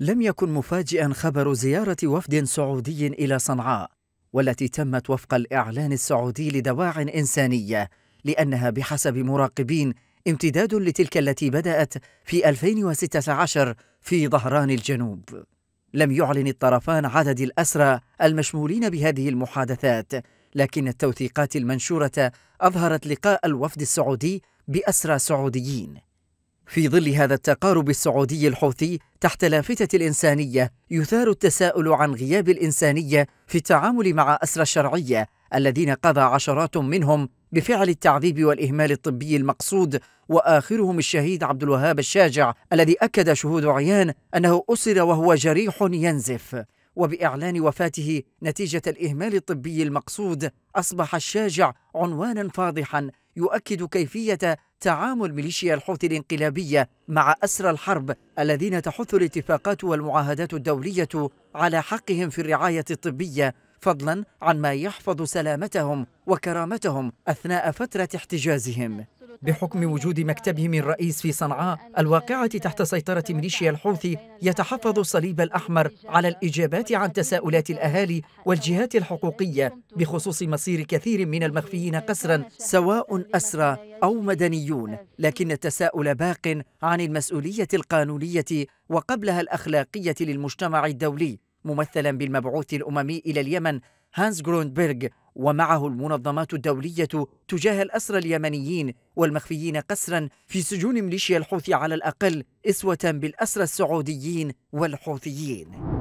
لم يكن مفاجئا خبر زيارة وفد سعودي إلى صنعاء والتي تمت وفق الإعلان السعودي لدواع إنسانية لأنها بحسب مراقبين امتداد لتلك التي بدأت في 2016 في ظهران الجنوب لم يعلن الطرفان عدد الأسرى المشمولين بهذه المحادثات لكن التوثيقات المنشورة أظهرت لقاء الوفد السعودي بأسرى سعوديين في ظل هذا التقارب السعودي الحوثي تحت لافتة الإنسانية يثار التساؤل عن غياب الإنسانية في التعامل مع أسرى الشرعية الذين قضى عشرات منهم بفعل التعذيب والإهمال الطبي المقصود وآخرهم الشهيد عبد الوهاب الشاجع الذي أكد شهود عيان أنه أسر وهو جريح ينزف وبإعلان وفاته نتيجة الإهمال الطبي المقصود أصبح الشاجع عنوانا فاضحا يؤكد كيفية تعامل ميليشيا الحوثي الانقلابية مع أسرى الحرب الذين تحث الاتفاقات والمعاهدات الدولية على حقهم في الرعاية الطبية فضلا عن ما يحفظ سلامتهم وكرامتهم أثناء فترة احتجازهم بحكم وجود مكتبهم الرئيس في صنعاء الواقعة تحت سيطرة ميليشيا الحوثي يتحفظ الصليب الأحمر على الإجابات عن تساؤلات الأهالي والجهات الحقوقية بخصوص مصير كثير من المخفيين قسرا سواء أسرى أو مدنيون لكن التساؤل باق عن المسؤولية القانونية وقبلها الأخلاقية للمجتمع الدولي ممثلا بالمبعوث الأممي إلى اليمن هانس جروندبرغ ومعه المنظمات الدولية تجاه الأسرى اليمنيين والمخفيين قسرا في سجون ميليشيا الحوثي على الأقل إسوة بالأسرى السعوديين والحوثيين